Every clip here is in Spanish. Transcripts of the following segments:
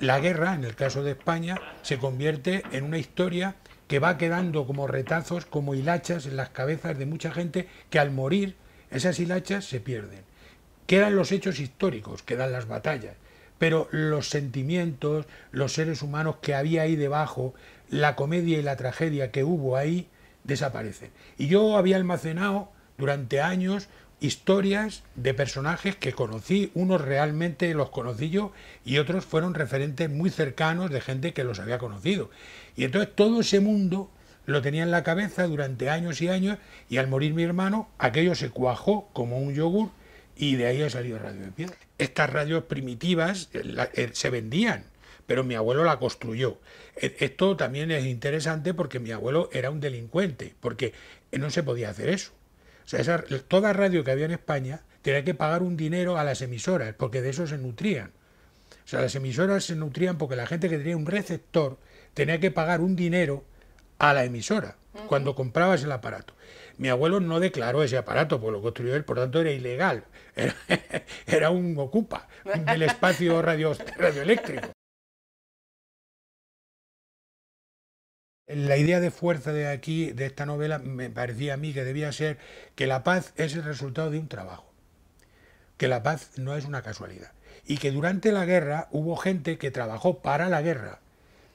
La guerra, en el caso de España, se convierte en una historia que va quedando como retazos, como hilachas en las cabezas de mucha gente que al morir esas hilachas se pierden. Quedan los hechos históricos, quedan las batallas, pero los sentimientos, los seres humanos que había ahí debajo, la comedia y la tragedia que hubo ahí, desaparecen. Y yo había almacenado durante años historias de personajes que conocí, unos realmente los conocí yo y otros fueron referentes muy cercanos de gente que los había conocido. Y entonces todo ese mundo lo tenía en la cabeza durante años y años y al morir mi hermano aquello se cuajó como un yogur y de ahí ha salido Radio de Piedra. Estas radios primitivas eh, eh, se vendían, pero mi abuelo la construyó. E, esto también es interesante porque mi abuelo era un delincuente, porque no se podía hacer eso. O sea, toda radio que había en España tenía que pagar un dinero a las emisoras, porque de eso se nutrían. O sea, las emisoras se nutrían porque la gente que tenía un receptor tenía que pagar un dinero a la emisora cuando comprabas el aparato. Mi abuelo no declaró ese aparato, pues lo construyó él, por tanto era ilegal. Era, un ocupa del espacio radioeléctrico. La idea de fuerza de aquí, de esta novela, me parecía a mí que debía ser que la paz es el resultado de un trabajo, que la paz no es una casualidad y que durante la guerra hubo gente que trabajó para la guerra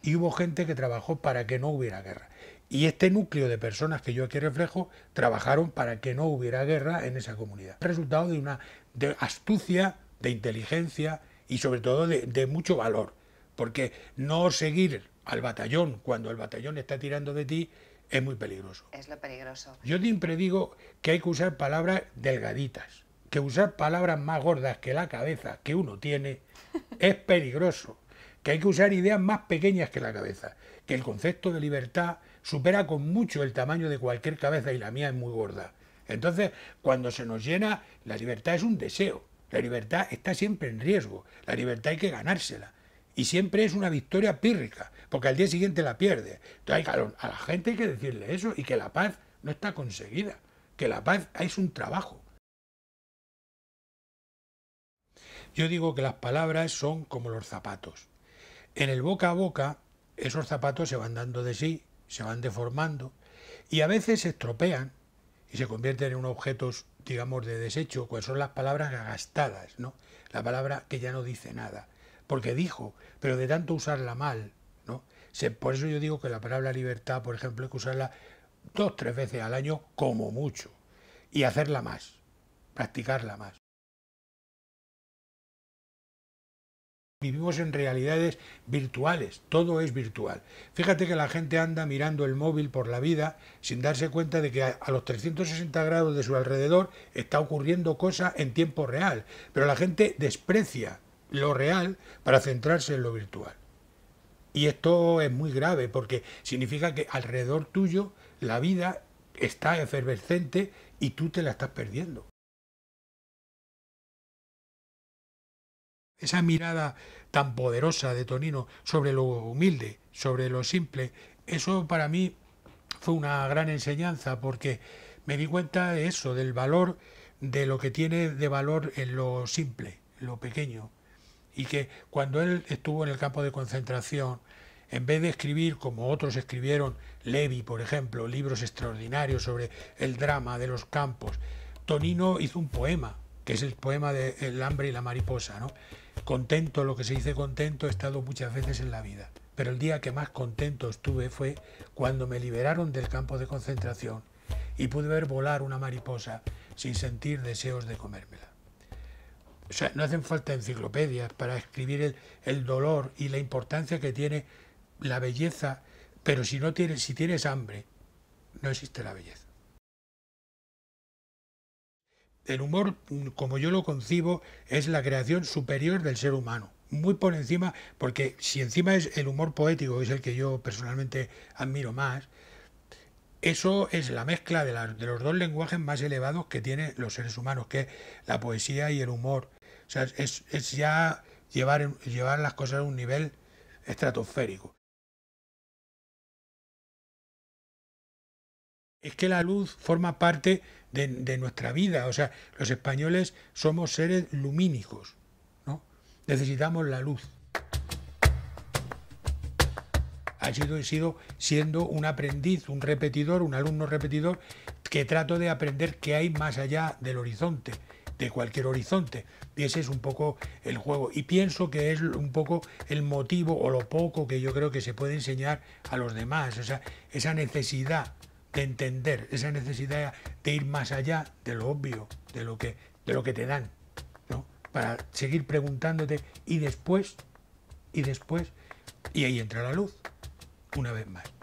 y hubo gente que trabajó para que no hubiera guerra. Y este núcleo de personas que yo aquí reflejo trabajaron para que no hubiera guerra en esa comunidad. Resultado de una de astucia, de inteligencia y sobre todo de mucho valor, porque no seguir al batallón, cuando el batallón está tirando de ti, es muy peligroso. Es lo peligroso. Yo siempre digo que hay que usar palabras delgaditas, que usar palabras más gordas que la cabeza que uno tiene es peligroso, que hay que usar ideas más pequeñas que la cabeza, que el concepto de libertad supera con mucho el tamaño de cualquier cabeza y la mía es muy gorda. Entonces, cuando se nos llena, la libertad es un deseo, la libertad está siempre en riesgo, la libertad hay que ganársela y siempre es una victoria pírrica, porque al día siguiente la pierde. Entonces, a la gente hay que decirle eso y que la paz no está conseguida, que la paz es un trabajo. Yo digo que las palabras son como los zapatos. En el boca a boca, esos zapatos se van dando de sí, se van deformando y a veces se estropean y se convierten en objetos, digamos, de desecho, pues son las palabras gastadas, ¿no? La palabra que ya no dice nada porque dijo, pero de tanto usarla mal, ¿no? por eso yo digo que la palabra libertad, por ejemplo, hay que usarla dos, tres veces al año como mucho y hacerla más, practicarla más. Vivimos en realidades virtuales, todo es virtual. Fíjate que la gente anda mirando el móvil por la vida sin darse cuenta de que a los 360 grados de su alrededor está ocurriendo cosa en tiempo real, pero la gente desprecia lo real para centrarse en lo virtual. Y esto es muy grave porque significa que alrededor tuyo la vida está efervescente y tú te la estás perdiendo. Esa mirada tan poderosa de Tonino sobre lo humilde, sobre lo simple, eso para mí fue una gran enseñanza porque me di cuenta de eso, del valor, de lo que tiene de valor en lo simple, en lo pequeño y que cuando él estuvo en el campo de concentración, en vez de escribir, como otros escribieron, Levi, por ejemplo, libros extraordinarios sobre el drama de los campos, Tonino hizo un poema, que es el poema del El hambre y la mariposa. Contento, lo que se dice contento, he estado muchas veces en la vida, pero el día que más contento estuve fue cuando me liberaron del campo de concentración y pude ver volar una mariposa sin sentir deseos de comérmela no hacen falta enciclopedias para escribir el, dolor y la importancia que tiene la belleza, pero si no tienes, si tienes hambre, no existe la belleza. El humor, como yo lo concibo, es la creación superior del ser humano, muy por encima, porque si encima es el humor poético, que es el que yo personalmente admiro más, eso es la mezcla de, de los dos lenguajes más elevados que tienen los seres humanos, que es la poesía y el humor. O sea, es, ya llevar, las cosas a un nivel estratosférico. Es que la luz forma parte de, nuestra vida. O sea, los españoles somos seres lumínicos. ¿no? Necesitamos la luz. Ha sido, he sido siendo un aprendiz, un repetidor, un alumno repetidor, que trato de aprender qué hay más allá del horizonte, de cualquier horizonte. Y ese es un poco el juego. Y pienso que es un poco el motivo o lo poco que yo creo que se puede enseñar a los demás. O sea, esa necesidad de entender, esa necesidad de ir más allá de lo obvio, de lo que, de lo que te dan. ¿no? Para seguir preguntándote y después, y después, y ahí entra la luz, una vez más.